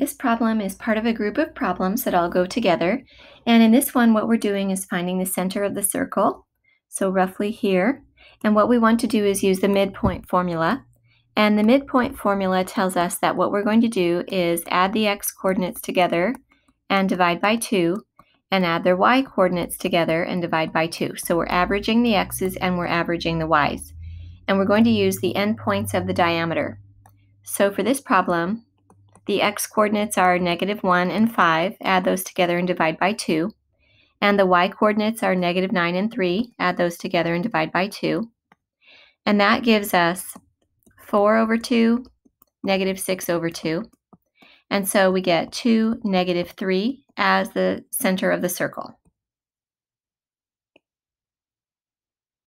This problem is part of a group of problems that all go together. And in this one, what we're doing is finding the center of the circle, so roughly here. And what we want to do is use the midpoint formula. And the midpoint formula tells us that what we're going to do is add the x coordinates together and divide by 2, and add their y coordinates together and divide by 2. So we're averaging the x's and we're averaging the y's. And we're going to use the endpoints of the diameter. So for this problem, the x coordinates are negative 1 and 5. Add those together and divide by 2. And the y coordinates are negative 9 and 3. Add those together and divide by 2. And that gives us 4 over 2, negative 6 over 2. And so we get 2, negative 3 as the center of the circle.